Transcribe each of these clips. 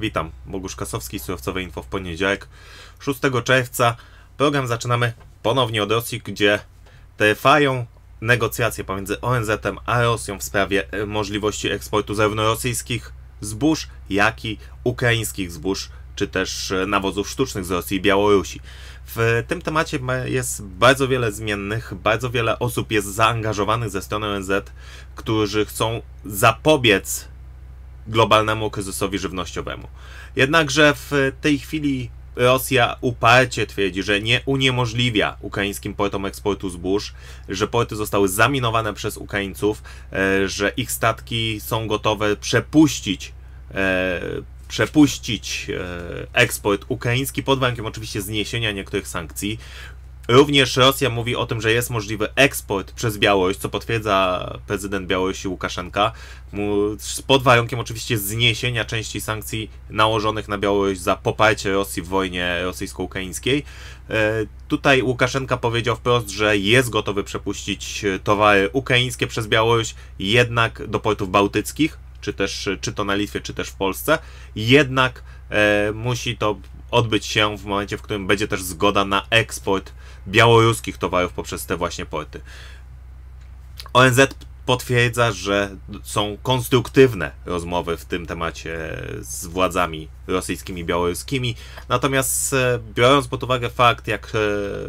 Witam, Bogusz Kasowski, Surowcowe Info w poniedziałek, 6 czerwca. Program zaczynamy ponownie od Rosji, gdzie trwają negocjacje pomiędzy ONZ-em a Rosją w sprawie e, możliwości eksportu zarówno rosyjskich zbóż, jak i ukraińskich zbóż, czy też e, nawozów sztucznych z Rosji i Białorusi. W tym temacie jest bardzo wiele zmiennych, bardzo wiele osób jest zaangażowanych ze strony ONZ, którzy chcą zapobiec globalnemu kryzysowi żywnościowemu. Jednakże w tej chwili Rosja uparcie twierdzi, że nie uniemożliwia ukraińskim portom eksportu zbóż, że porty zostały zaminowane przez Ukraińców, e, że ich statki są gotowe przepuścić e, przepuścić e, eksport ukraiński pod warunkiem oczywiście zniesienia niektórych sankcji, Również Rosja mówi o tym, że jest możliwy eksport przez Białość, co potwierdza prezydent Białorusi Łukaszenka, pod warunkiem oczywiście zniesienia części sankcji nałożonych na Białość za poparcie Rosji w wojnie rosyjsko-ukraińskiej. E, tutaj Łukaszenka powiedział wprost, że jest gotowy przepuścić towary ukraińskie przez Białość, jednak do portów bałtyckich, czy, też, czy to na Litwie, czy też w Polsce, jednak e, musi to odbyć się w momencie, w którym będzie też zgoda na eksport białoruskich towarów poprzez te właśnie porty. ONZ potwierdza, że są konstruktywne rozmowy w tym temacie z władzami rosyjskimi i białoruskimi. Natomiast e, biorąc pod uwagę fakt, jak e,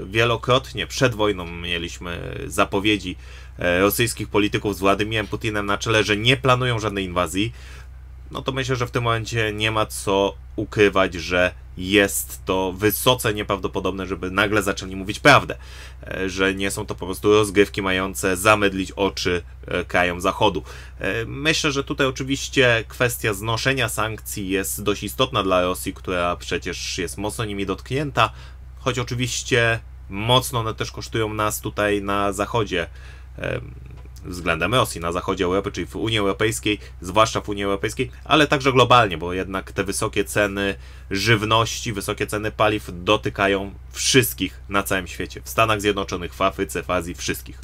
wielokrotnie przed wojną mieliśmy zapowiedzi e, rosyjskich polityków z Władimirem Putinem na czele, że nie planują żadnej inwazji, no to myślę, że w tym momencie nie ma co ukrywać, że jest to wysoce nieprawdopodobne, żeby nagle zaczęli mówić prawdę, e, że nie są to po prostu rozgrywki mające zamydlić oczy e, krajom Zachodu. E, myślę, że tutaj oczywiście kwestia znoszenia sankcji jest dość istotna dla Rosji, która przecież jest mocno nimi dotknięta, choć oczywiście mocno one też kosztują nas tutaj na Zachodzie względem Rosji na zachodzie Europy, czyli w Unii Europejskiej, zwłaszcza w Unii Europejskiej, ale także globalnie, bo jednak te wysokie ceny żywności, wysokie ceny paliw dotykają wszystkich na całym świecie. W Stanach Zjednoczonych, w Afryce, w Azji, wszystkich.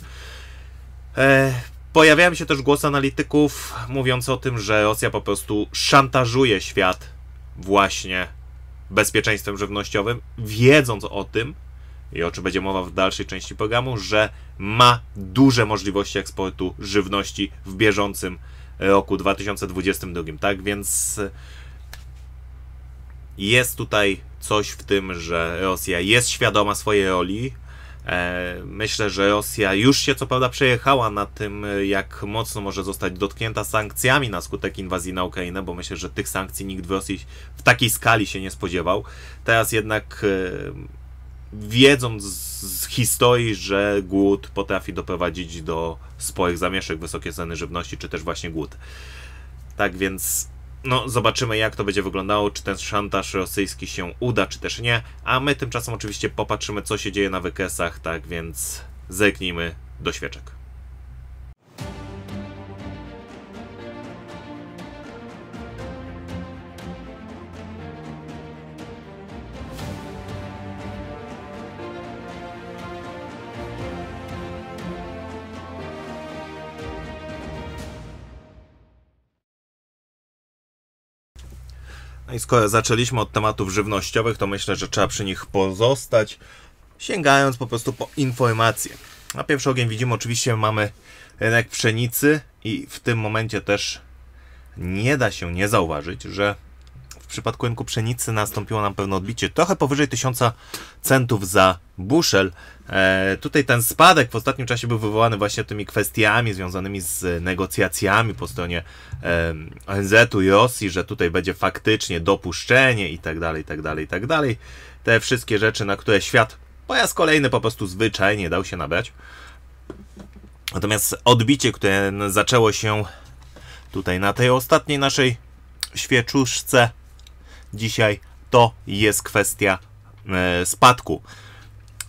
E, pojawiają się też głosy analityków mówiące o tym, że Rosja po prostu szantażuje świat właśnie bezpieczeństwem żywnościowym, wiedząc o tym, i o czym będzie mowa w dalszej części programu, że ma duże możliwości eksportu żywności w bieżącym e, roku 2022. Tak więc e, jest tutaj coś w tym, że Rosja jest świadoma swojej roli. E, myślę, że Rosja już się co prawda przejechała na tym, jak mocno może zostać dotknięta sankcjami na skutek inwazji na Ukrainę, bo myślę, że tych sankcji nikt w Rosji w takiej skali się nie spodziewał. Teraz jednak wiedząc z historii, że głód potrafi doprowadzić do sporych zamieszek, wysokie ceny żywności, czy też właśnie głód. Tak więc no, zobaczymy jak to będzie wyglądało, czy ten szantaż rosyjski się uda, czy też nie. A my tymczasem oczywiście popatrzymy, co się dzieje na wykresach, tak więc zerknijmy do świeczek. No i skoro zaczęliśmy od tematów żywnościowych, to myślę, że trzeba przy nich pozostać, sięgając po prostu po informacje. Na pierwszy ogień widzimy oczywiście mamy rynek pszenicy i w tym momencie też nie da się nie zauważyć, że przypadku rynku pszenicy nastąpiło nam pewne odbicie trochę powyżej 1000 centów za buszel. E, tutaj ten spadek w ostatnim czasie był wywołany właśnie tymi kwestiami związanymi z negocjacjami po stronie e, ONZ-u i Rosji, że tutaj będzie faktycznie dopuszczenie i tak dalej, i tak dalej, i tak dalej. Te wszystkie rzeczy, na które świat po raz kolejny po prostu zwyczajnie dał się nabrać. Natomiast odbicie, które zaczęło się tutaj na tej ostatniej naszej świeczuszce dzisiaj, to jest kwestia e, spadku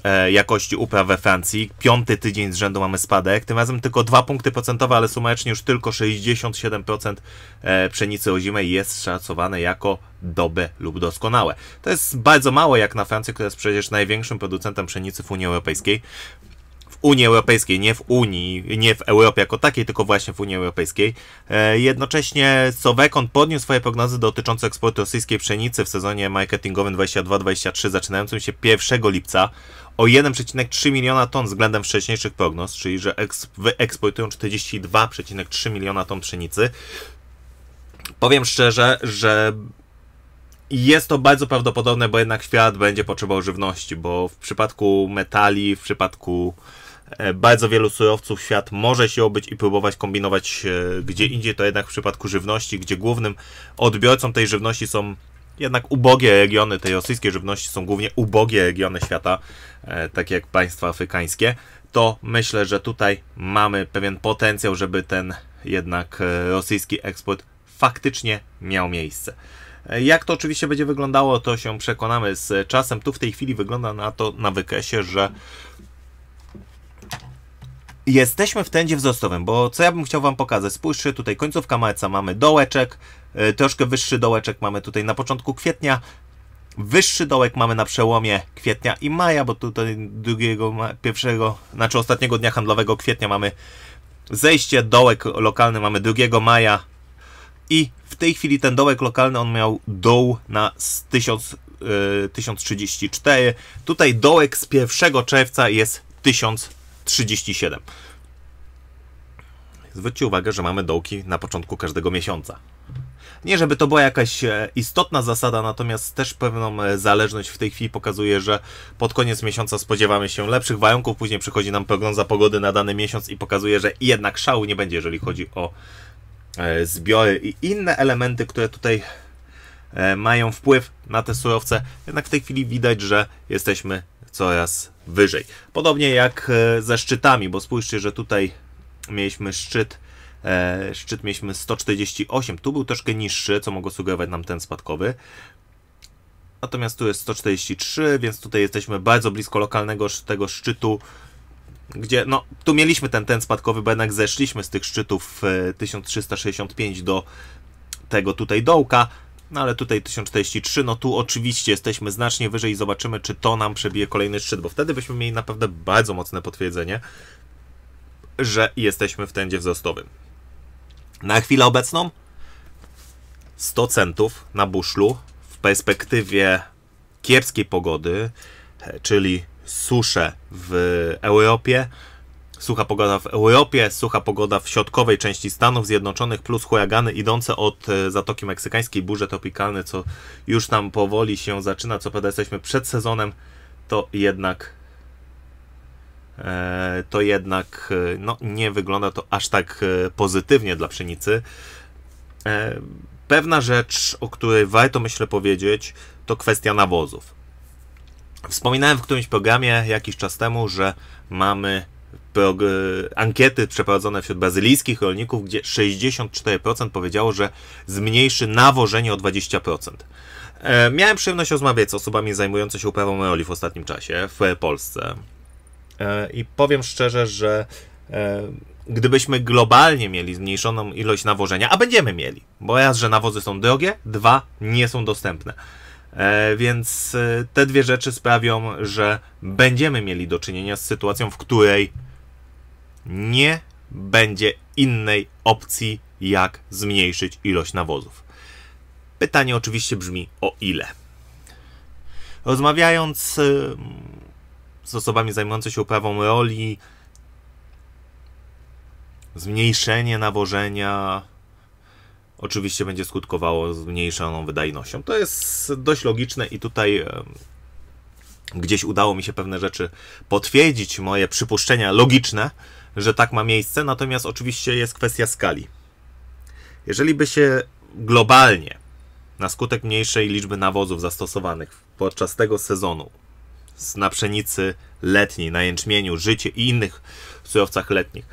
e, jakości upraw we Francji. Piąty tydzień z rzędu mamy spadek, tym razem tylko 2 punkty procentowe, ale sumacznie już tylko 67% e, pszenicy o zimę jest szacowane jako dobre lub doskonałe. To jest bardzo mało jak na Francję, która jest przecież największym producentem pszenicy w Unii Europejskiej. Unii Europejskiej, nie w Unii, nie w Europie jako takiej, tylko właśnie w Unii Europejskiej. E, jednocześnie Sowekon podniósł swoje prognozy dotyczące eksportu rosyjskiej pszenicy w sezonie marketingowym 22-23, zaczynającym się 1 lipca o 1,3 miliona ton względem wcześniejszych prognoz, czyli że wyeksportują 42,3 miliona ton pszenicy. Powiem szczerze, że jest to bardzo prawdopodobne, bo jednak świat będzie potrzebował żywności, bo w przypadku metali, w przypadku E, bardzo wielu surowców świat może się obyć i próbować kombinować e, gdzie indziej, to jednak w przypadku żywności, gdzie głównym odbiorcą tej żywności są jednak ubogie regiony tej rosyjskiej żywności, są głównie ubogie regiony świata, e, takie jak państwa afrykańskie, to myślę, że tutaj mamy pewien potencjał, żeby ten jednak rosyjski eksport faktycznie miał miejsce. Jak to oczywiście będzie wyglądało, to się przekonamy z czasem. Tu w tej chwili wygląda na to na wykresie, że Jesteśmy w tędzie wzrostowym, bo co ja bym chciał Wam pokazać? Spójrzcie, tutaj końcówka marca mamy dołeczek, e, troszkę wyższy dołeczek mamy tutaj na początku kwietnia, wyższy dołek mamy na przełomie kwietnia i maja, bo tutaj drugiego, pierwszego, znaczy ostatniego dnia handlowego kwietnia mamy zejście, dołek lokalny mamy 2 maja i w tej chwili ten dołek lokalny on miał dół na 1000, 1034. E, tutaj dołek z 1 czerwca jest 1000 37. Zwróćcie uwagę, że mamy dołki na początku każdego miesiąca. Nie, żeby to była jakaś e, istotna zasada, natomiast też pewną e, zależność w tej chwili pokazuje, że pod koniec miesiąca spodziewamy się lepszych warunków, później przychodzi nam prognoza pogody na dany miesiąc i pokazuje, że jednak szału nie będzie, jeżeli chodzi o e, zbiory i inne elementy, które tutaj mają wpływ na te surowce. Jednak w tej chwili widać, że jesteśmy coraz wyżej. Podobnie jak e, ze szczytami, bo spójrzcie, że tutaj mieliśmy szczyt e, szczyt mieliśmy 148, tu był troszkę niższy, co mogło sugerować nam ten spadkowy. Natomiast tu jest 143, więc tutaj jesteśmy bardzo blisko lokalnego tego szczytu, gdzie no tu mieliśmy ten ten spadkowy, bo jednak zeszliśmy z tych szczytów 1365 e, do tego tutaj dołka, no ale tutaj 1043, no tu oczywiście jesteśmy znacznie wyżej i zobaczymy, czy to nam przebije kolejny szczyt, bo wtedy byśmy mieli naprawdę bardzo mocne potwierdzenie, że jesteśmy w tędzie wzrostowym. Na chwilę obecną 100 centów na buszlu w perspektywie kiepskiej pogody, e, czyli susze w Europie, Sucha pogoda w Europie, sucha pogoda w środkowej części Stanów Zjednoczonych, plus huragany idące od e, Zatoki Meksykańskiej, burze tropikalne, co już nam powoli się zaczyna. Co prawda jesteśmy przed sezonem, to jednak e, to jednak e, no, nie wygląda to aż tak pozytywnie dla pszenicy. Pewna rzecz, o której warto myślę powiedzieć, to kwestia nawozów. Wspominałem w którymś programie jakiś czas temu, że mamy ankiety przeprowadzone wśród brazylijskich rolników, gdzie 64% powiedziało, że zmniejszy nawożenie o 20%. E, miałem przyjemność rozmawiać z osobami zajmującymi się uprawą roli w ostatnim czasie w Polsce. E, I powiem szczerze, że e, gdybyśmy globalnie mieli zmniejszoną ilość nawożenia, a będziemy mieli, bo raz, że nawozy są drogie, dwa, nie są dostępne. Więc te dwie rzeczy sprawią, że będziemy mieli do czynienia z sytuacją, w której nie będzie innej opcji, jak zmniejszyć ilość nawozów. Pytanie oczywiście brzmi o ile. Rozmawiając y, z osobami zajmującymi się uprawą roli, zmniejszenie nawożenia oczywiście będzie skutkowało zmniejszoną wydajnością. To jest dość logiczne i tutaj y, gdzieś udało mi się pewne rzeczy potwierdzić, moje przypuszczenia logiczne, że tak ma miejsce, natomiast oczywiście jest kwestia skali. Jeżeli by się globalnie na skutek mniejszej liczby nawozów zastosowanych podczas tego sezonu na pszenicy letniej, na jęczmieniu, życie i innych surowcach letnich.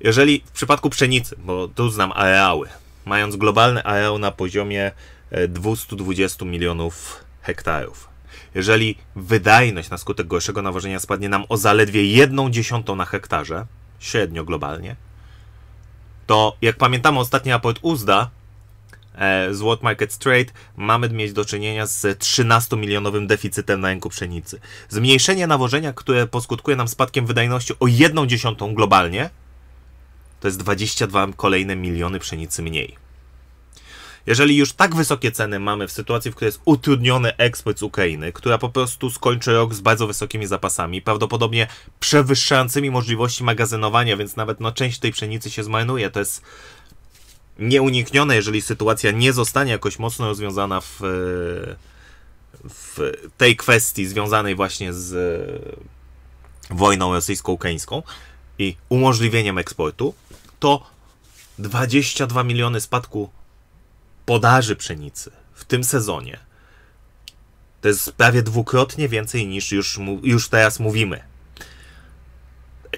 Jeżeli w przypadku pszenicy, bo tu znam areały, mając globalny areał na poziomie 220 e, milionów hektarów. Jeżeli wydajność na skutek gorszego nawożenia spadnie nam o zaledwie jedną dziesiątą na hektarze, średnio globalnie, to jak pamiętamy ostatni raport USDA e, z World Market Trade, mamy mieć do czynienia z 13-milionowym deficytem na rynku pszenicy. Zmniejszenie nawożenia, które poskutkuje nam spadkiem wydajności o 1 dziesiątą globalnie, to jest 22 kolejne miliony pszenicy mniej. Jeżeli już tak wysokie ceny mamy w sytuacji, w której jest utrudniony eksport z Ukrainy, która po prostu skończy rok z bardzo wysokimi zapasami, prawdopodobnie przewyższającymi możliwości magazynowania, więc nawet no, część tej pszenicy się zmarnuje, to jest nieuniknione, jeżeli sytuacja nie zostanie jakoś mocno rozwiązana w, e, w tej kwestii związanej właśnie z e, wojną rosyjsko-ukraińską i umożliwieniem eksportu, to 22 miliony spadku podaży pszenicy w tym sezonie to jest prawie dwukrotnie więcej niż już, już teraz mówimy.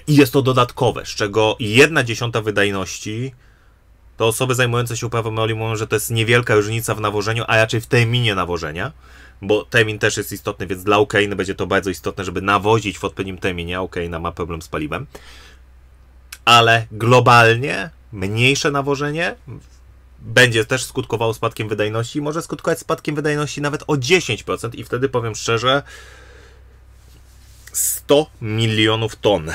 I jest to dodatkowe, z czego jedna dziesiąta wydajności to osoby zajmujące się uprawą roli mówią, że to jest niewielka różnica w nawożeniu, a raczej w terminie nawożenia, bo termin też jest istotny, więc dla Ukrainy będzie to bardzo istotne, żeby nawozić w odpowiednim terminie. Ukraina ma problem z paliwem. Ale globalnie mniejsze nawożenie będzie też skutkowało spadkiem wydajności, może skutkować spadkiem wydajności nawet o 10% i wtedy powiem szczerze 100 milionów ton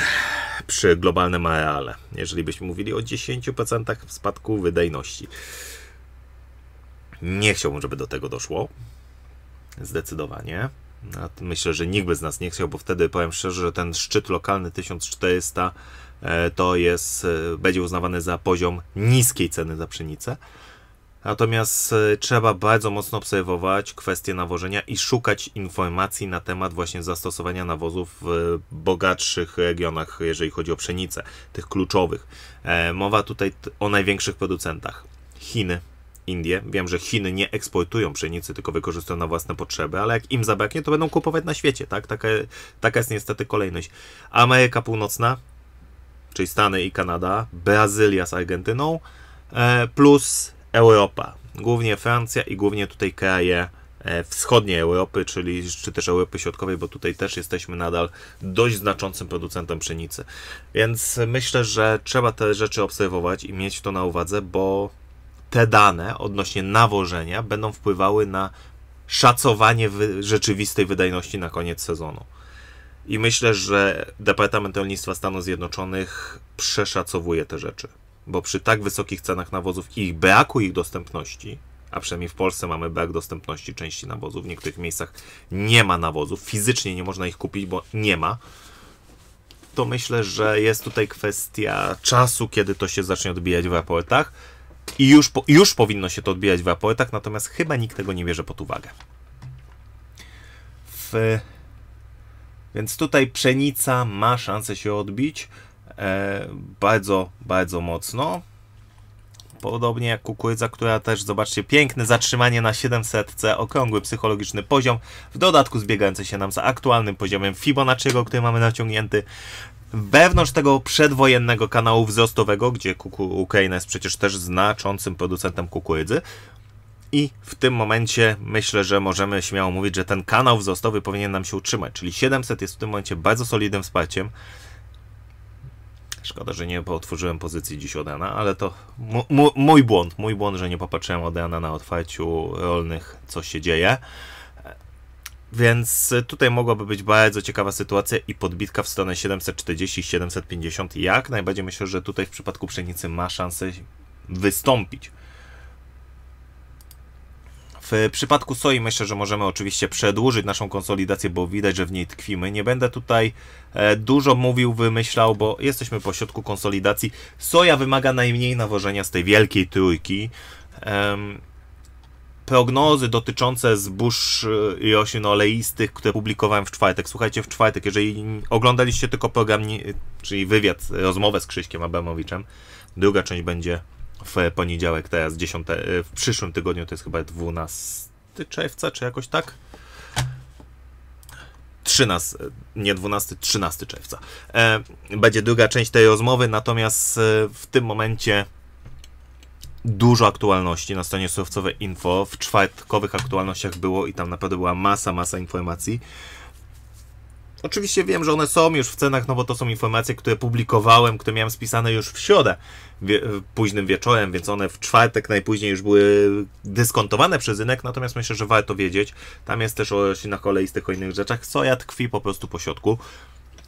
przy globalnym areale, jeżeli byśmy mówili o 10% spadku wydajności. Nie chciałbym, żeby do tego doszło. Zdecydowanie. Myślę, że nikt by z nas nie chciał, bo wtedy powiem szczerze, że ten szczyt lokalny 1400 E, to jest, e, będzie uznawane za poziom niskiej ceny za pszenicę. Natomiast e, trzeba bardzo mocno obserwować kwestie nawożenia i szukać informacji na temat właśnie zastosowania nawozów w bogatszych regionach, jeżeli chodzi o pszenicę, tych kluczowych. Mowa tutaj o największych producentach. Chiny, Indie. Wiem, że Chiny nie eksportują pszenicy, tylko wykorzystują na własne potrzeby, ale jak im zabraknie, to będą kupować na świecie, tak? Taka, taka jest niestety kolejność. Ameryka Północna, czyli Stany i Kanada, Brazylia z Argentyną, e, plus Europa, głównie Francja i głównie tutaj kraje e, wschodniej Europy, czyli czy też Europy Środkowej, bo tutaj też jesteśmy nadal dość znaczącym producentem pszenicy. Więc myślę, że trzeba te rzeczy obserwować i mieć to na uwadze, bo te dane odnośnie nawożenia będą wpływały na szacowanie rzeczywistej wydajności na koniec sezonu. I myślę, że Departament Rolnictwa Stanów Zjednoczonych przeszacowuje te rzeczy, bo przy tak wysokich cenach nawozów i braku ich dostępności, a przynajmniej w Polsce mamy brak dostępności części nawozów, w niektórych miejscach nie ma nawozów, fizycznie nie można ich kupić, bo nie ma, to myślę, że jest tutaj kwestia czasu, kiedy to się zacznie odbijać w raportach i już, po, już powinno się to odbijać w raportach, natomiast chyba nikt tego nie bierze pod uwagę. W więc tutaj pszenica ma szansę się odbić e, bardzo, bardzo mocno. Podobnie jak kukurydza, która też, zobaczcie, piękne zatrzymanie na 700, okrągły psychologiczny poziom, w dodatku zbiegający się nam za aktualnym poziomem Fibonacciego, który mamy naciągnięty wewnątrz tego przedwojennego kanału wzrostowego, gdzie Ukraina jest przecież też znaczącym producentem kukurydzy, i w tym momencie myślę, że możemy śmiało mówić, że ten kanał wzrostowy powinien nam się utrzymać. Czyli 700 jest w tym momencie bardzo solidnym wsparciem. Szkoda, że nie otworzyłem pozycji dziś Odeana, ale to mój błąd. Mój błąd, że nie popatrzyłem Odeana na otwarciu rolnych, co się dzieje. Więc tutaj mogłaby być bardzo ciekawa sytuacja i podbitka w stronę 740 750. Jak najbardziej myślę, że tutaj w przypadku pszenicy ma szansę wystąpić. W przypadku Soi myślę, że możemy oczywiście przedłużyć naszą konsolidację, bo widać, że w niej tkwimy. Nie będę tutaj e, dużo mówił, wymyślał, bo jesteśmy po środku konsolidacji. Soja wymaga najmniej nawożenia z tej wielkiej trójki. Prognozy dotyczące zbóż e, i osin oleistych, które publikowałem w czwartek. Słuchajcie, w czwartek, jeżeli oglądaliście tylko program, czyli wywiad, e, rozmowę z Krzyśkiem Abramowiczem, druga część będzie w poniedziałek teraz, 10, e, w przyszłym tygodniu to jest chyba 12 czerwca, czy jakoś tak? 13, e, nie 12, 13 czerwca. E, będzie druga część tej rozmowy, natomiast w tym momencie dużo aktualności na stronie surowcowe info. W czwartkowych aktualnościach było i tam naprawdę była masa, masa informacji. Oczywiście wiem, że one są już w cenach, no bo to są informacje, które publikowałem, które miałem spisane już w środę, wie, późnym wieczorem, więc one w czwartek najpóźniej już były dyskontowane przez rynek, natomiast myślę, że warto wiedzieć. Tam jest też o roślinach oleistych, o innych rzeczach, co ja tkwi po prostu po środku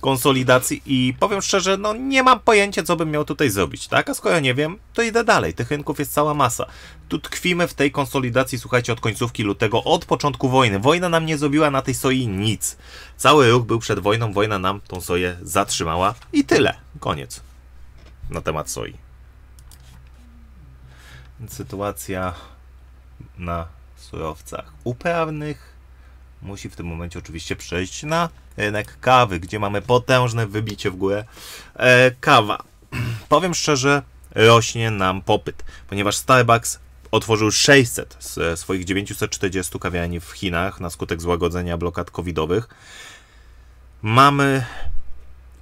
konsolidacji i powiem szczerze, no nie mam pojęcia, co bym miał tutaj zrobić, tak? A skoro nie wiem, to idę dalej. Tych rynków jest cała masa. Tu tkwimy w tej konsolidacji, słuchajcie, od końcówki lutego, od początku wojny. Wojna nam nie zrobiła na tej soi nic. Cały ruch był przed wojną, wojna nam tą soję zatrzymała i tyle. Koniec na temat soi. Sytuacja na surowcach uprawnych musi w tym momencie oczywiście przejść na rynek kawy, gdzie mamy potężne wybicie w górę. E, kawa. Powiem szczerze, rośnie nam popyt, ponieważ Starbucks otworzył 600 z swoich 940 kawiarni w Chinach na skutek złagodzenia blokad covidowych. Mamy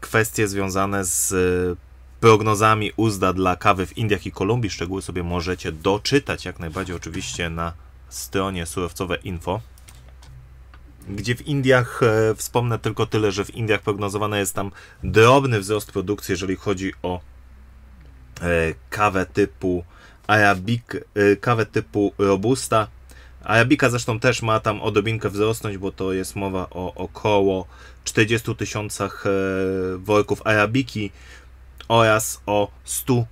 kwestie związane z e, prognozami uzda dla kawy w Indiach i Kolumbii. Szczegóły sobie możecie doczytać jak najbardziej oczywiście na stronie surowcowe info gdzie w Indiach, e, wspomnę tylko tyle, że w Indiach prognozowany jest tam drobny wzrost produkcji, jeżeli chodzi o e, kawę typu Arabic, e, kawę typu Robusta. Arabika zresztą też ma tam odrobinkę wzrosnąć, bo to jest mowa o około 40 tysiącach worków Arabiki oraz o 100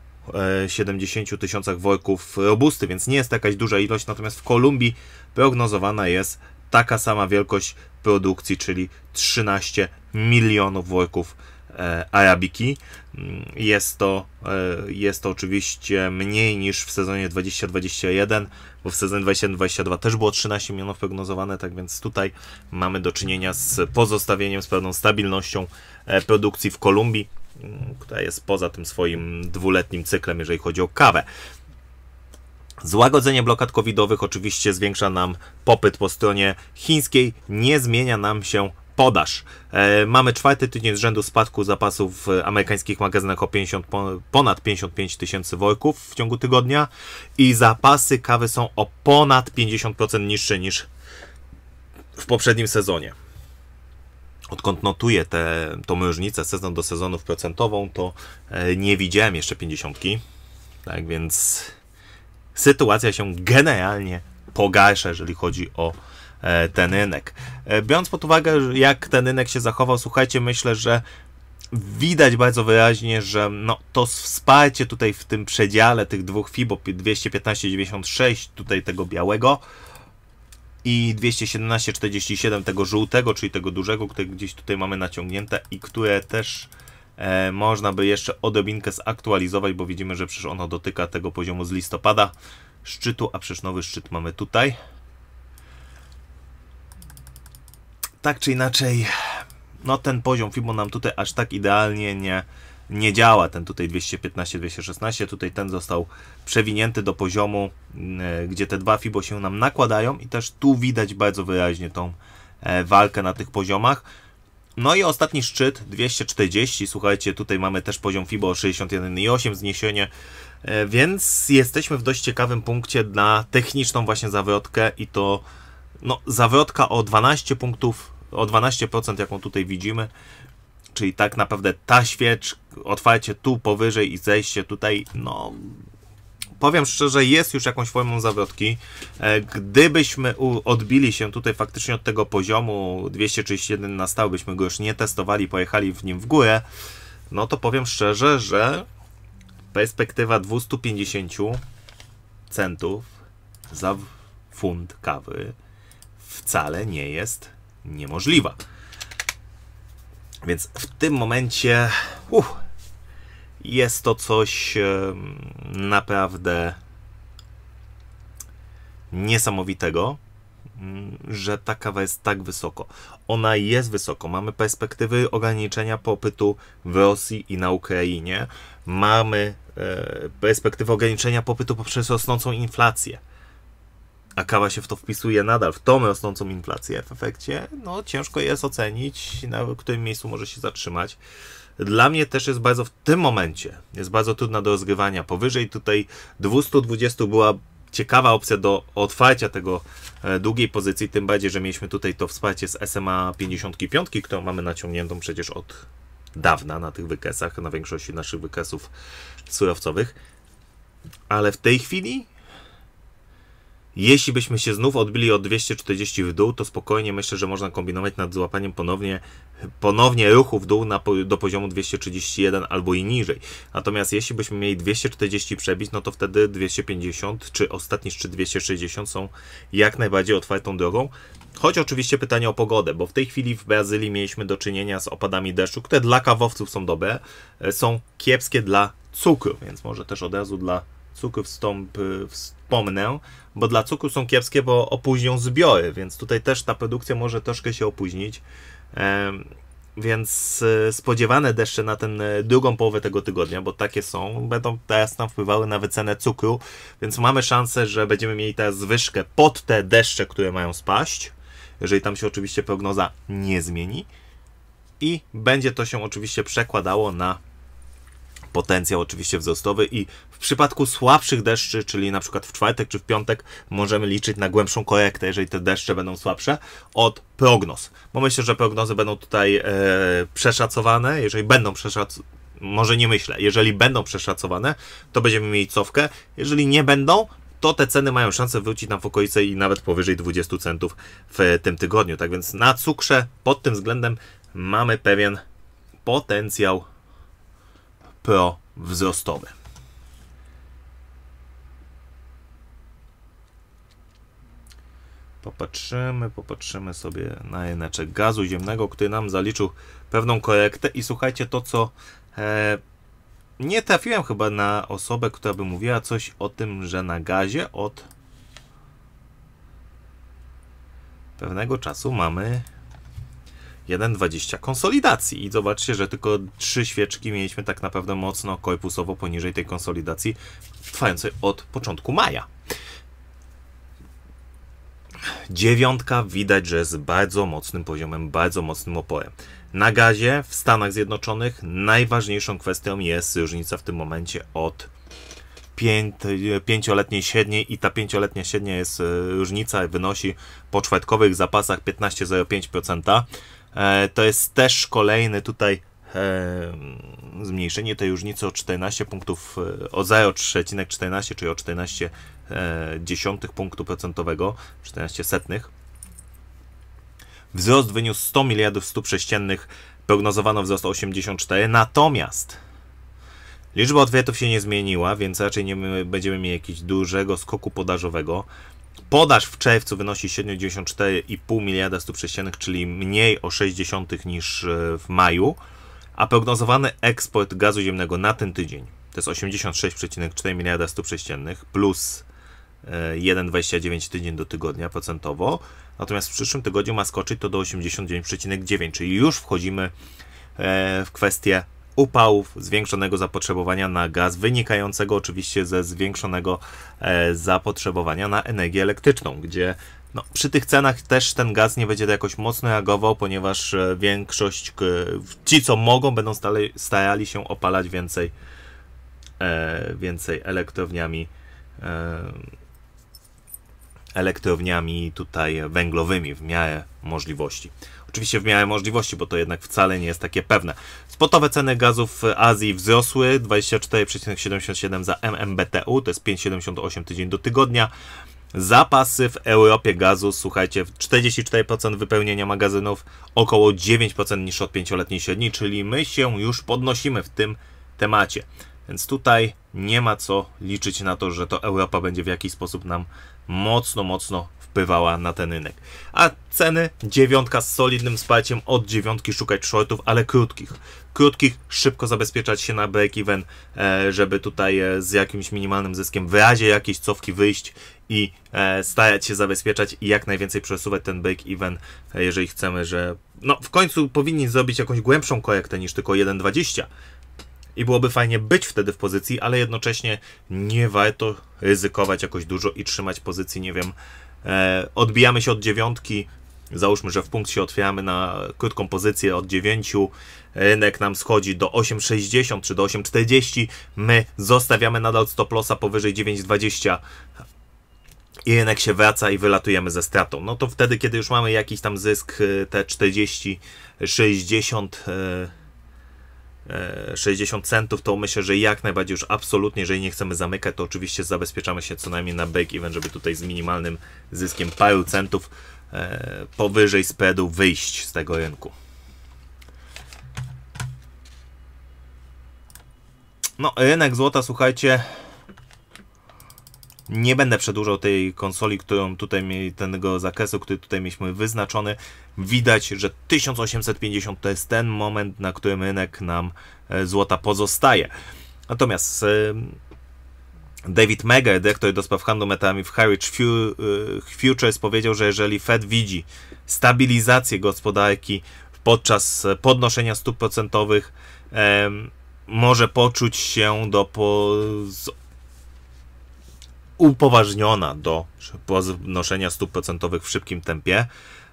70 tysiącach worków robusty, więc nie jest to jakaś duża ilość, natomiast w Kolumbii prognozowana jest taka sama wielkość produkcji, czyli 13 milionów worków e, arabiki. Mm, jest to, e, jest to oczywiście mniej niż w sezonie 2021, bo w sezonie 2022 też było 13 milionów prognozowane, tak więc tutaj mamy do czynienia z pozostawieniem, z pewną stabilnością e, produkcji w Kolumbii, mm, która jest poza tym swoim dwuletnim cyklem, jeżeli chodzi o kawę. Złagodzenie blokad covidowych oczywiście zwiększa nam popyt po stronie chińskiej, nie zmienia nam się podaż. E, mamy czwarty tydzień z rzędu spadku zapasów w amerykańskich magazynach o 50, ponad 55 tysięcy worków w ciągu tygodnia i zapasy kawy są o ponad 50% niższe niż w poprzednim sezonie. Odkąd notuję tę różnicę sezon do sezonów procentową, to e, nie widziałem jeszcze 50. Tak więc sytuacja się generalnie pogarsza, jeżeli chodzi o e, ten rynek. E, biorąc pod uwagę, jak ten rynek się zachował, słuchajcie, myślę, że widać bardzo wyraźnie, że no, to wsparcie tutaj w tym przedziale tych dwóch FIBO 215,96 tutaj tego białego i 217,47 tego żółtego, czyli tego dużego, które gdzieś tutaj mamy naciągnięte i które też E, można by jeszcze odrobinkę zaktualizować, bo widzimy, że przecież ono dotyka tego poziomu z listopada szczytu, a przecież nowy szczyt mamy tutaj. Tak czy inaczej, no ten poziom FIBO nam tutaj aż tak idealnie nie, nie działa, ten tutaj 215-216, tutaj ten został przewinięty do poziomu, e, gdzie te dwa FIBO się nam nakładają i też tu widać bardzo wyraźnie tą e, walkę na tych poziomach. No i ostatni szczyt 240, słuchajcie, tutaj mamy też poziom FIBO 61,8, zniesienie, e, więc jesteśmy w dość ciekawym punkcie na techniczną właśnie zawrotkę i to no, zawrotka o 12 punktów, o 12% jaką tutaj widzimy, czyli tak naprawdę ta świecz, otwarcie tu powyżej i zejście tutaj, no powiem szczerze, jest już jakąś formą zawrotki. E, gdybyśmy odbili się tutaj faktycznie od tego poziomu 231 na stałe, byśmy go już nie testowali, pojechali w nim w górę, no to powiem szczerze, że perspektywa 250 centów za funt kawy wcale nie jest niemożliwa. Więc w tym momencie jest to coś naprawdę niesamowitego, mm, że ta kawa jest tak wysoko. Ona jest wysoko. Mamy perspektywy ograniczenia popytu w Rosji i na Ukrainie. Mamy e, perspektywę ograniczenia popytu poprzez rosnącą inflację a kawa się w to wpisuje nadal, w tą rosnącą inflację w efekcie, no ciężko jest ocenić, na którym miejscu może się zatrzymać dla mnie też jest bardzo w tym momencie, jest bardzo trudna do rozgrywania. Powyżej tutaj 220 była ciekawa opcja do otwarcia tego e, długiej pozycji, tym bardziej, że mieliśmy tutaj to wsparcie z SMA 55, którą mamy naciągniętą przecież od dawna na tych wykresach, na większości naszych wykresów surowcowych. Ale w tej chwili jeśli byśmy się znów odbili o 240 w dół, to spokojnie myślę, że można kombinować nad złapaniem ponownie, ponownie ruchu w dół na, do poziomu 231 albo i niżej. Natomiast jeśli byśmy mieli 240 przebić, no to wtedy 250 czy ostatni szczyt 260 są jak najbardziej otwartą drogą. Choć oczywiście pytanie o pogodę, bo w tej chwili w Brazylii mieliśmy do czynienia z opadami deszczu, które dla kawowców są dobre, e, są kiepskie dla cukru, więc może też od razu dla cukru wstąp, y, wspomnę, bo dla cukru są kiepskie, bo opóźnią zbiory, więc tutaj też ta produkcja może troszkę się opóźnić. Więc y, spodziewane deszcze na tę y, drugą połowę tego tygodnia, bo takie są, będą teraz tam wpływały na wycenę cukru, więc mamy szansę, że będziemy mieli teraz zwyżkę pod te deszcze, które mają spaść, jeżeli tam się oczywiście prognoza nie zmieni. I będzie to się oczywiście przekładało na potencjał oczywiście wzrostowy i w przypadku słabszych deszczy, czyli na przykład w czwartek czy w piątek, możemy liczyć na głębszą korektę, jeżeli te deszcze będą słabsze, od prognoz. Bo myślę, że prognozy będą tutaj e, przeszacowane, jeżeli będą przeszacowane, może nie myślę, jeżeli będą przeszacowane, to będziemy mieli cofkę, jeżeli nie będą, to te ceny mają szansę wrócić nam w okolice i nawet powyżej 20 centów w tym tygodniu. Tak więc na cukrze pod tym względem mamy pewien potencjał prowzrostowy. Popatrzymy, popatrzymy sobie na inaczej gazu ziemnego, który nam zaliczył pewną korektę i słuchajcie to, co e, nie trafiłem chyba na osobę, która by mówiła coś o tym, że na gazie od pewnego czasu mamy 1,20 konsolidacji. I zobaczcie, że tylko trzy świeczki mieliśmy tak naprawdę mocno korpusowo poniżej tej konsolidacji, trwającej od początku maja. Dziewiątka widać, że jest bardzo mocnym poziomem, bardzo mocnym oporem. Na gazie w Stanach Zjednoczonych najważniejszą kwestią jest różnica w tym momencie od pięcioletniej średniej i ta pięcioletnia średnia jest e, różnica, wynosi po czwartkowych zapasach 15,05%. E, to jest też kolejny tutaj e, zmniejszenie tej różnicy o 14 punktów, e, o 0,14, czyli o 14 dziesiątych punktu procentowego, 14 setnych. Wzrost wyniósł 100 miliardów stóp sześciennych, prognozowano wzrost 84, natomiast liczba odwiertów się nie zmieniła, więc raczej nie będziemy mieli jakiegoś dużego skoku podażowego. Podaż w czerwcu wynosi 794,5 miliarda stóp sześciennych, czyli mniej o 60 niż e, w maju, a prognozowany eksport gazu ziemnego na ten tydzień to jest 86,4 miliarda stóp sześciennych plus 1,29 e, tydzień do tygodnia procentowo, natomiast w przyszłym tygodniu ma skoczyć to do 89,9, czyli już wchodzimy e, w kwestię upałów, zwiększonego zapotrzebowania na gaz, wynikającego oczywiście ze zwiększonego e, zapotrzebowania na energię elektryczną, gdzie no, przy tych cenach też ten gaz nie będzie jakoś mocno reagował, ponieważ e, większość, ci co mogą, będą stale, starali się opalać więcej, e, więcej elektrowniami elektrowniami tutaj węglowymi w miarę możliwości. Oczywiście w miarę możliwości, bo to jednak wcale nie jest takie pewne. Spotowe ceny gazów w Azji wzrosły 24,77 za MMBTU, to jest 5,78 tydzień do tygodnia. Zapasy w Europie gazu, słuchajcie, 44% wypełnienia magazynów, około 9% niż od 5-letniej średniej, czyli my się już podnosimy w tym temacie. Więc tutaj nie ma co liczyć na to, że to Europa będzie w jakiś sposób nam mocno, mocno wpływała na ten rynek. A ceny dziewiątka z solidnym wsparciem od dziewiątki szukać shortów, ale krótkich. Krótkich, szybko zabezpieczać się na break-even, e, żeby tutaj e, z jakimś minimalnym zyskiem w razie jakiejś cofki wyjść i e, starać się zabezpieczać i jak najwięcej przesuwać ten break-even, jeżeli chcemy, że no w końcu powinni zrobić jakąś głębszą korektę niż tylko 1,20 i byłoby fajnie być wtedy w pozycji, ale jednocześnie nie warto ryzykować jakoś dużo i trzymać pozycji, nie wiem, E, odbijamy się od dziewiątki, załóżmy, że w punkcie otwieramy na krótką pozycję od 9, rynek nam schodzi do 8,60 czy do 8,40, my zostawiamy nadal stop lossa powyżej 9,20 i rynek się wraca i wylatujemy ze stratą. No to wtedy, kiedy już mamy jakiś tam zysk, e, te 40, 60 60 e, centów, to myślę, że jak najbardziej już absolutnie, jeżeli nie chcemy zamykać, to oczywiście zabezpieczamy się co najmniej na break even, żeby tutaj z minimalnym zyskiem paru centów e, powyżej spreadu wyjść z tego rynku. No, rynek złota, słuchajcie, nie będę przedłużał tej konsoli, którą tutaj tego zakresu, który tutaj mieliśmy wyznaczony. Widać, że 1850 to jest ten moment, na którym rynek nam e, złota pozostaje. Natomiast e, David Meger, dyrektor do spraw handlu metalami w Harwich e, Futures powiedział, że jeżeli Fed widzi stabilizację gospodarki podczas podnoszenia stóp procentowych, może poczuć się do po, upoważniona do podnoszenia stóp procentowych w szybkim tempie.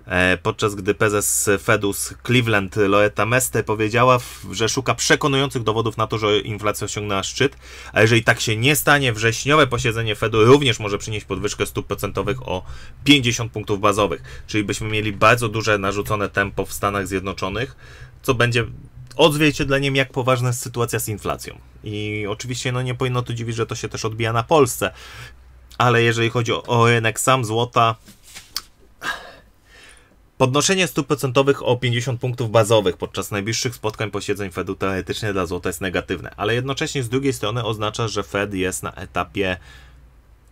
E, podczas gdy prezes Fedu z Cleveland Loeta Meste powiedziała, że szuka przekonujących dowodów na to, że inflacja osiągnęła szczyt, a jeżeli tak się nie stanie, wrześniowe posiedzenie Fedu również może przynieść podwyżkę stóp procentowych o 50 punktów bazowych, czyli byśmy mieli bardzo duże narzucone tempo w Stanach Zjednoczonych, co będzie odzwierciedleniem, jak poważna jest sytuacja z inflacją. I oczywiście no, nie powinno to dziwić, że to się też odbija na Polsce, ale jeżeli chodzi o, o rynek sam złota, Podnoszenie stóp procentowych o 50 punktów bazowych podczas najbliższych spotkań posiedzeń Fedu teoretycznie dla złota jest negatywne, ale jednocześnie z drugiej strony oznacza, że Fed jest na etapie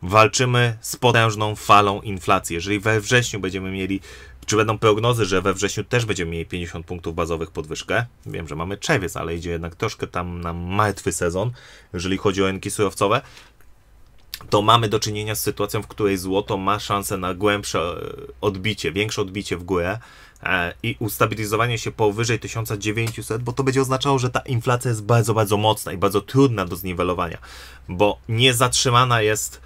walczymy z potężną falą inflacji. Jeżeli we wrześniu będziemy mieli czy będą prognozy, że we wrześniu też będziemy mieli 50 punktów bazowych podwyżkę? Wiem, że mamy czewiec, ale idzie jednak troszkę tam na martwy sezon, jeżeli chodzi o rynki surowcowe. To mamy do czynienia z sytuacją, w której złoto ma szansę na głębsze e, odbicie, większe odbicie w górę e, i ustabilizowanie się powyżej 1900, bo to będzie oznaczało, że ta inflacja jest bardzo, bardzo mocna i bardzo trudna do zniwelowania, bo nie zatrzymana jest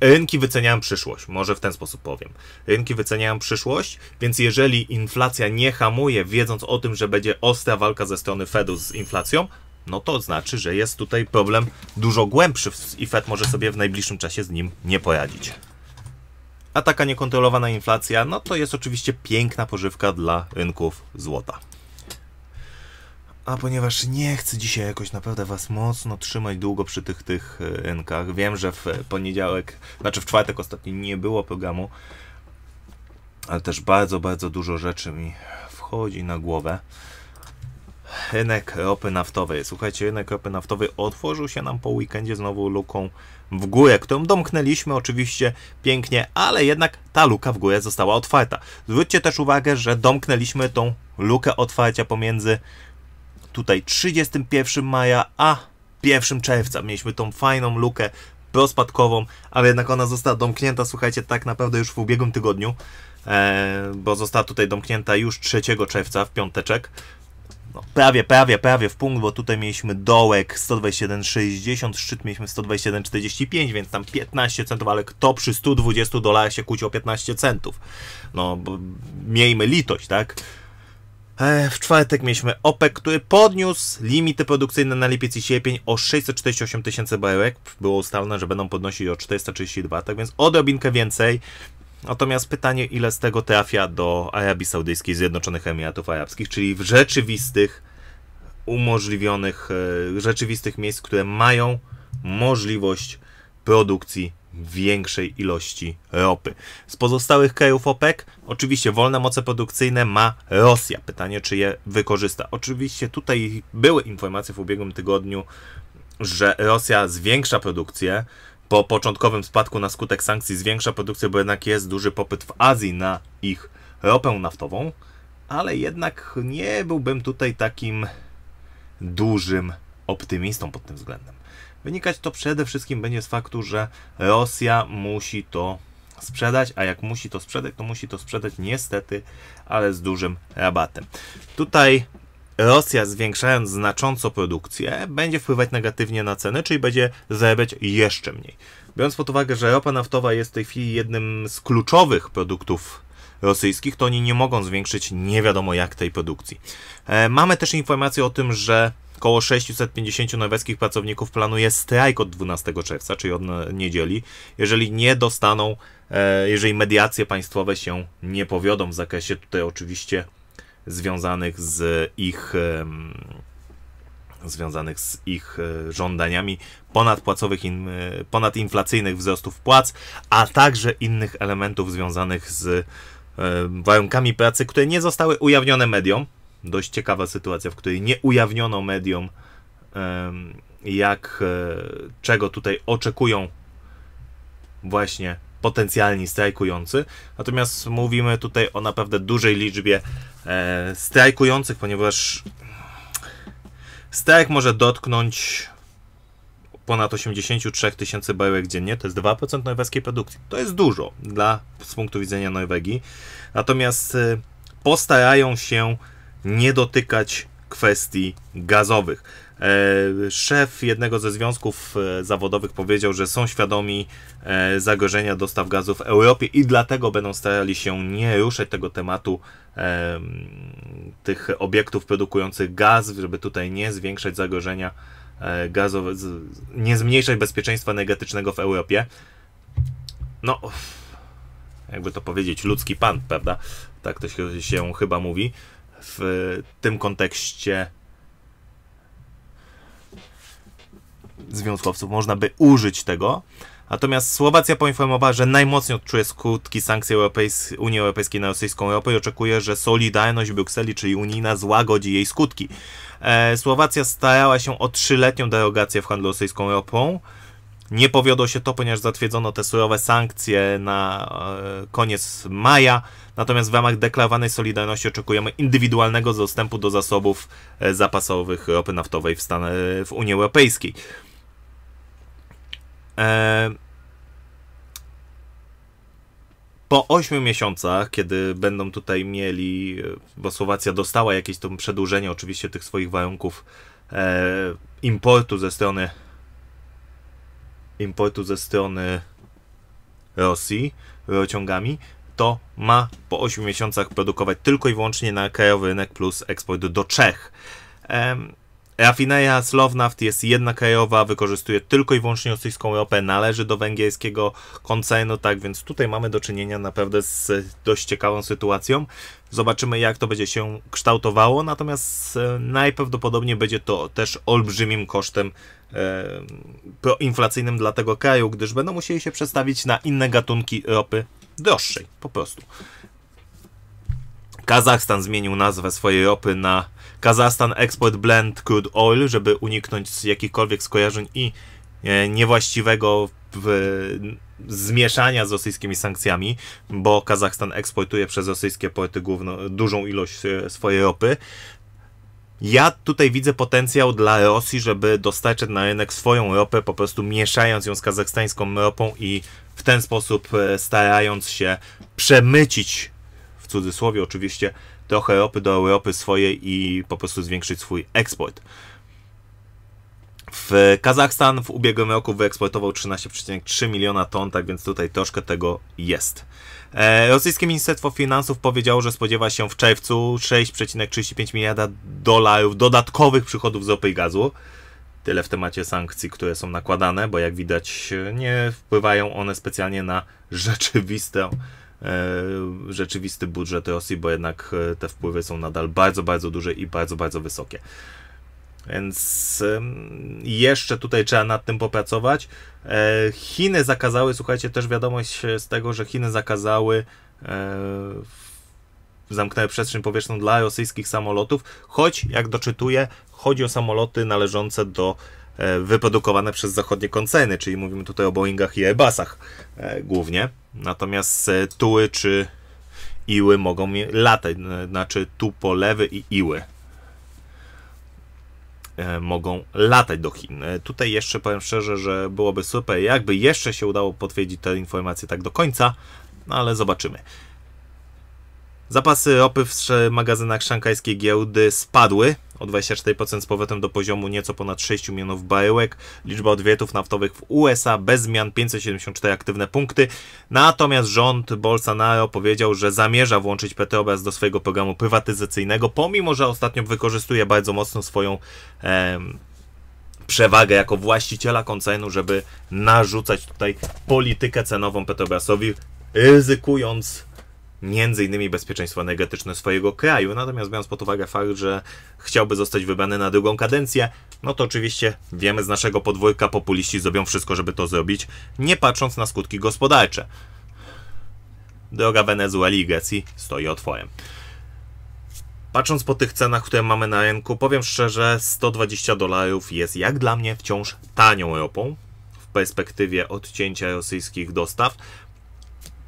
Rynki wyceniają przyszłość, może w ten sposób powiem. Rynki wyceniają przyszłość, więc jeżeli inflacja nie hamuje, wiedząc o tym, że będzie ostra walka ze strony Fedu z inflacją, no to znaczy, że jest tutaj problem dużo głębszy i Fed może sobie w najbliższym czasie z nim nie poradzić. A taka niekontrolowana inflacja, no to jest oczywiście piękna pożywka dla rynków złota. A ponieważ nie chcę dzisiaj jakoś naprawdę was mocno trzymać długo przy tych tych rynkach, e, wiem, że w e, poniedziałek, znaczy w czwartek ostatnio nie było programu, ale też bardzo, bardzo dużo rzeczy mi wchodzi na głowę. Rynek ropy naftowej. Słuchajcie, rynek ropy naftowej otworzył się nam po weekendzie znowu luką w górę, którą domknęliśmy oczywiście pięknie, ale jednak ta luka w górę została otwarta. Zwróćcie też uwagę, że domknęliśmy tą lukę otwarcia pomiędzy tutaj 31 maja, a 1 czerwca mieliśmy tą fajną lukę rozpadkową, ale jednak ona została domknięta, słuchajcie, tak naprawdę już w ubiegłym tygodniu, e, bo została tutaj domknięta już 3 czerwca w piąteczek. No, prawie, prawie, prawie w punkt, bo tutaj mieliśmy dołek 121,60, szczyt mieliśmy 121,45, więc tam 15 centów, ale kto przy 120 dolarach się kłóci o 15 centów? No, miejmy litość, tak? W czwartek mieliśmy OPEC, który podniósł limity produkcyjne na lipiec i sierpień o 648 tysięcy baryłek. Było ustalone, że będą podnosić o 432, tak więc odrobinkę więcej. Natomiast pytanie, ile z tego trafia do Arabii Saudyjskiej, Zjednoczonych Emiratów Arabskich, czyli w rzeczywistych umożliwionych, e, rzeczywistych miejsc, które mają możliwość produkcji większej ilości ropy. Z pozostałych krajów OPEC oczywiście wolne moce produkcyjne ma Rosja. Pytanie, czy je wykorzysta. Oczywiście tutaj były informacje w ubiegłym tygodniu, że Rosja zwiększa produkcję. Po początkowym spadku na skutek sankcji zwiększa produkcję, bo jednak jest duży popyt w Azji na ich ropę naftową, ale jednak nie byłbym tutaj takim dużym optymistą pod tym względem. Wynikać to przede wszystkim będzie z faktu, że Rosja musi to sprzedać, a jak musi to sprzedać, to musi to sprzedać niestety, ale z dużym rabatem. Tutaj Rosja zwiększając znacząco produkcję będzie wpływać negatywnie na ceny, czyli będzie zarabiać jeszcze mniej. Biorąc pod uwagę, że ropa naftowa jest w tej chwili jednym z kluczowych produktów rosyjskich, to oni nie mogą zwiększyć nie wiadomo jak tej produkcji. E, mamy też informację o tym, że Koło 650 norweskich pracowników planuje strajk od 12 czerwca, czyli od niedzieli, jeżeli nie dostaną, e, jeżeli mediacje państwowe się nie powiodą w zakresie tutaj oczywiście związanych z ich związanych z ich e, żądaniami ponadpłacowych, e, ponadinflacyjnych wzrostów płac, a także innych elementów związanych z warunkami pracy, które nie zostały ujawnione mediom, dość ciekawa sytuacja, w której nie ujawniono mediom, jak e, czego tutaj oczekują właśnie potencjalni strajkujący. Natomiast mówimy tutaj o naprawdę dużej liczbie e, strajkujących, ponieważ strajk może dotknąć ponad 83 tysięcy baryłek dziennie, to jest 2% norweskiej produkcji. To jest dużo dla, z punktu widzenia Norwegii. Natomiast e, postarają się nie dotykać kwestii gazowych. E, szef jednego ze związków e, zawodowych powiedział, że są świadomi e, zagrożenia dostaw gazu w Europie i dlatego będą starali się nie ruszać tego tematu tych obiektów produkujących gaz, żeby tutaj nie zwiększać zagrożenia gazowe, nie zmniejszać bezpieczeństwa energetycznego w Europie. No, jakby to powiedzieć, ludzki pan, prawda? Tak to się chyba mówi w tym kontekście związkowców można by użyć tego. Natomiast Słowacja poinformowała, że najmocniej odczuje skutki sankcji Europejs- Unii Europejskiej na rosyjską ropę i oczekuje, że Solidarność Brukseli, czyli unijna, złagodzi jej skutki. E, Słowacja starała się o trzyletnią derogację w handlu rosyjską ropą. Nie powiodło się to, ponieważ zatwierdzono te surowe sankcje na e, koniec maja. Natomiast w ramach deklarowanej solidarności oczekujemy indywidualnego dostępu do zasobów e, zapasowych ropy naftowej w, Stan e, w Unii Europejskiej. E, po 8 miesiącach, kiedy będą tutaj mieli, bo Słowacja dostała jakieś to przedłużenie oczywiście tych swoich warunków importu ze strony importu ze strony Rosji rurociągami, to ma po 8 miesiącach produkować tylko i wyłącznie na krajowy rynek plus eksport do Czech. Um, Rafineria Slovnaft jest jedna krajowa, wykorzystuje tylko i wyłącznie rosyjską ropę, należy do węgierskiego koncernu, tak więc tutaj mamy do czynienia naprawdę z dość ciekawą sytuacją. Zobaczymy jak to będzie się kształtowało, natomiast e, najprawdopodobniej będzie to też olbrzymim kosztem e, proinflacyjnym dla tego kraju, gdyż będą musieli się przestawić na inne gatunki ropy droższej po prostu. Kazachstan zmienił nazwę swojej ropy na Kazachstan Export Blend Crude Oil, żeby uniknąć jakichkolwiek skojarzeń i e, niewłaściwego zmieszania z rosyjskimi sankcjami, bo Kazachstan eksportuje przez rosyjskie porty główno, dużą ilość e, swojej ropy. Ja tutaj widzę potencjał dla Rosji, żeby dostarczyć na rynek swoją ropę, po prostu mieszając ją z kazachstańską ropą i w ten sposób e, starając się przemycić, w cudzysłowie oczywiście, trochę ropy do Europy swojej i po prostu zwiększyć swój eksport. W Kazachstan w ubiegłym roku wyeksportował 13,3 miliona ton, tak więc tutaj troszkę tego jest. E, rosyjskie Ministerstwo Finansów powiedziało, że spodziewa się w czerwcu 6,35 miliarda dolarów dodatkowych przychodów z ropy i gazu. Tyle w temacie sankcji, które są nakładane, bo jak widać nie wpływają one specjalnie na e, rzeczywisty budżet Rosji, bo jednak e, te wpływy są nadal bardzo, bardzo duże i bardzo, bardzo wysokie. Więc jeszcze tutaj trzeba nad tym popracować. E, Chiny zakazały, słuchajcie, też wiadomość z tego, że Chiny zakazały e, zamknęły przestrzeń powietrzną dla rosyjskich samolotów, choć, jak doczytuję, chodzi o samoloty należące do e, wyprodukowane przez zachodnie koncerny, czyli mówimy tutaj o Boeingach i Airbusach głównie. Natomiast tuły czy iły mogą latać, znaczy tu polewy i iły E, mogą latać do Chin. E, tutaj jeszcze powiem szczerze, że byłoby super, jakby jeszcze się udało potwierdzić te informacje tak do końca, no ale zobaczymy. Zapasy ropy w magazynach szanghajskiej giełdy spadły o 24% z powrotem do poziomu nieco ponad 6 milionów baryłek. Liczba odwietów naftowych w USA bez zmian 574 aktywne punkty. Natomiast rząd Bolsonaro powiedział, że zamierza włączyć Petrobras do swojego programu prywatyzacyjnego, pomimo że ostatnio wykorzystuje bardzo mocno swoją e, przewagę jako właściciela koncernu, żeby narzucać tutaj politykę cenową Petrobrasowi, ryzykując między innymi bezpieczeństwo energetyczne swojego kraju. Natomiast biorąc pod uwagę fakt, że chciałby zostać wybrany na drugą kadencję, no to oczywiście wiemy z naszego podwórka, populiści zrobią wszystko, żeby to zrobić, nie patrząc na skutki gospodarcze. Droga Wenezueli i Grecji stoi otworem. Patrząc po tych cenach, które mamy na rynku, powiem szczerze, 120 dolarów jest jak dla mnie wciąż tanią ropą w perspektywie odcięcia rosyjskich dostaw.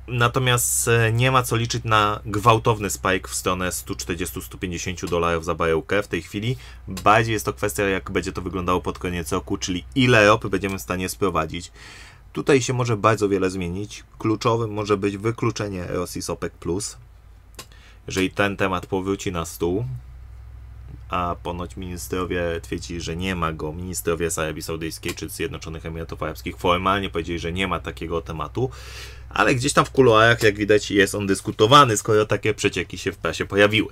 Natomiast e, nie ma co liczyć na gwałtowny spike w stronę 140-150 dolarów za baryłkę w tej chwili. Bardziej jest to kwestia, jak będzie to wyglądało pod koniec roku, czyli ile ropy będziemy w stanie sprowadzić. Tutaj się może bardzo wiele zmienić. Kluczowym może być wykluczenie Rosji z OPEC+. Jeżeli ten temat powróci na stół, a ponoć ministrowie twierdzi, że nie ma go, ministrowie z Arabii Saudyjskiej czy Zjednoczonych Emiratów Arabskich formalnie powiedzieli, że nie ma takiego tematu, ale gdzieś tam w kuluarach, jak widać, jest on dyskutowany, skoro takie przecieki się w prasie pojawiły.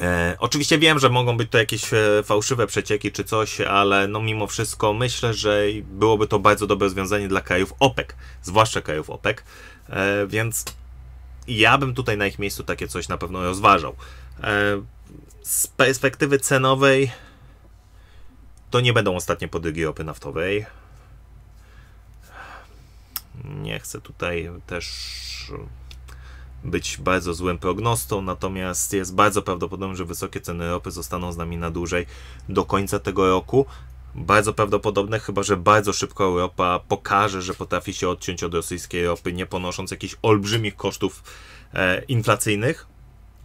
E, oczywiście wiem, że mogą być to jakieś e, fałszywe przecieki czy coś, ale no mimo wszystko myślę, że byłoby to bardzo dobre rozwiązanie dla krajów OPEC, zwłaszcza krajów OPEC, e, więc ja bym tutaj na ich miejscu takie coś na pewno rozważał. E, z perspektywy cenowej to nie będą ostatnie podrygi ropy naftowej. Nie chcę tutaj też być bardzo złym prognostą, natomiast jest bardzo prawdopodobne, że wysokie ceny ropy zostaną z nami na dłużej do końca tego roku. Bardzo prawdopodobne, chyba że bardzo szybko Europa pokaże, że potrafi się odciąć od rosyjskiej ropy, nie ponosząc jakichś olbrzymich kosztów e, inflacyjnych,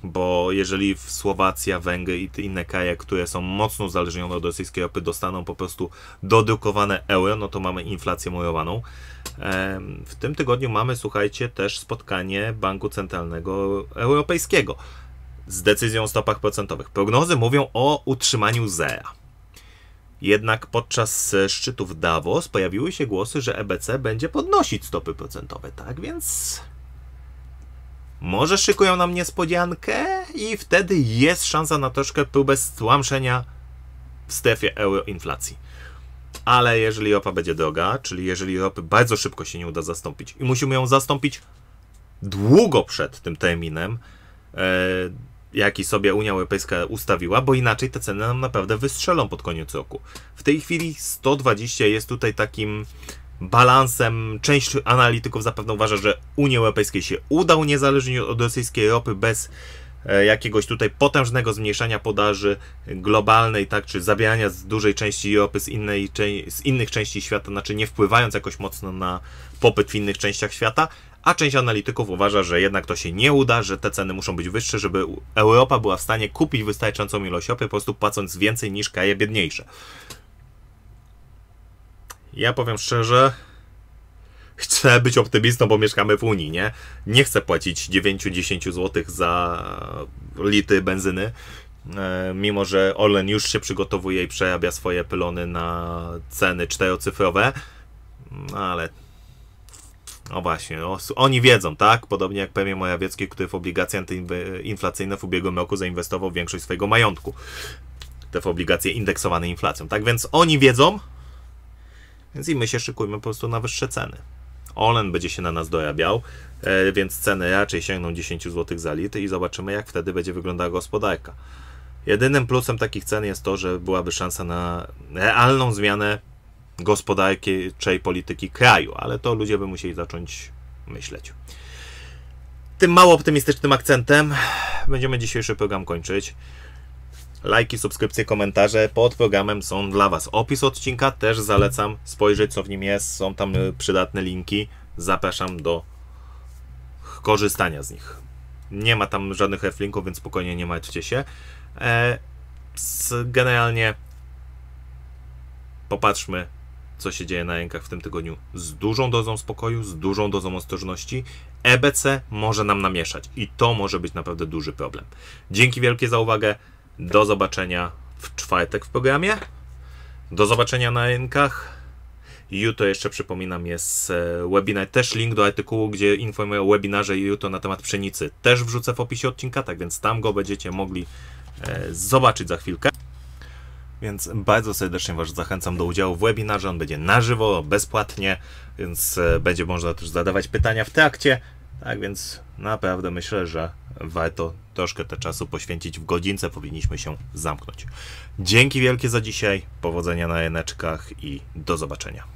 bo jeżeli Słowacja, Węgry i inne kraje, które są mocno uzależnione od rosyjskiej ropy, dostaną po prostu dodrukowane euro, no to mamy inflację murowaną. W tym tygodniu mamy, słuchajcie, też spotkanie Banku Centralnego Europejskiego z decyzją o stopach procentowych. Prognozy mówią o utrzymaniu zera. Jednak podczas e, szczytu w Davos pojawiły się głosy, że EBC będzie podnosić stopy procentowe, tak więc może szykują nam niespodziankę i wtedy jest szansa na troszkę próbę stłamszenia w strefie euroinflacji ale jeżeli ropa będzie droga, czyli jeżeli ropy bardzo szybko się nie uda zastąpić i musimy ją zastąpić długo przed tym terminem, e, jaki sobie Unia Europejska ustawiła, bo inaczej te ceny nam naprawdę wystrzelą pod koniec roku. W tej chwili 120 jest tutaj takim balansem. Część analityków zapewne uważa, że Unii Europejskiej się udał, niezależnie od rosyjskiej ropy bez E, jakiegoś tutaj potężnego zmniejszania podaży globalnej, tak, czy zabierania z dużej części Europy z, innej, z innych części świata, znaczy nie wpływając jakoś mocno na popyt w innych częściach świata, a część analityków uważa, że jednak to się nie uda, że te ceny muszą być wyższe, żeby Europa była w stanie kupić wystarczającą ilość opy, po prostu płacąc więcej niż kraje biedniejsze. Ja powiem szczerze, chcę być optymistą, bo mieszkamy w Unii, nie? Nie chcę płacić 9-10 zł za lity benzyny, e, mimo że Orlen już się przygotowuje i przejawia swoje pylony na ceny czterocyfrowe, no ale... No właśnie, no, oni wiedzą, tak? Podobnie jak premier Morawiecki, który w obligacje antyinflacyjne w ubiegłym roku zainwestował większość swojego majątku. Te w obligacje indeksowane inflacją. Tak więc oni wiedzą, więc i my się szykujmy po prostu na wyższe ceny. Olen będzie się na nas dojabiał, e, więc ceny raczej sięgną 10 zł za litr i zobaczymy, jak wtedy będzie wyglądała gospodarka. Jedynym plusem takich cen jest to, że byłaby szansa na realną zmianę gospodarczej polityki kraju, ale to ludzie by musieli zacząć myśleć. Tym mało optymistycznym akcentem będziemy dzisiejszy program kończyć. Lajki, subskrypcje, komentarze pod programem są dla Was. Opis odcinka też zalecam spojrzeć, co w nim jest. Są tam y, przydatne linki. Zapraszam do korzystania z nich. Nie ma tam żadnych reflinków, więc spokojnie nie martwcie się. E, generalnie popatrzmy, co się dzieje na rękach w tym tygodniu z dużą dozą spokoju, z dużą dozą ostrożności. EBC może nam namieszać i to może być naprawdę duży problem. Dzięki wielkie za uwagę. Do zobaczenia w czwartek w programie. Do zobaczenia na rynkach. Jutro jeszcze przypominam jest e, webinar, też link do artykułu, gdzie informuję o webinarze jutro na temat pszenicy. Też wrzucę w opisie odcinka, tak więc tam go będziecie mogli e, zobaczyć za chwilkę. Więc bardzo serdecznie Was zachęcam do udziału w webinarze. On będzie na żywo, bezpłatnie, więc e, będzie można też zadawać pytania w trakcie. Tak więc naprawdę myślę, że warto troszkę te czasu poświęcić w godzince, powinniśmy się zamknąć. Dzięki wielkie za dzisiaj, powodzenia na jeneczkach i do zobaczenia.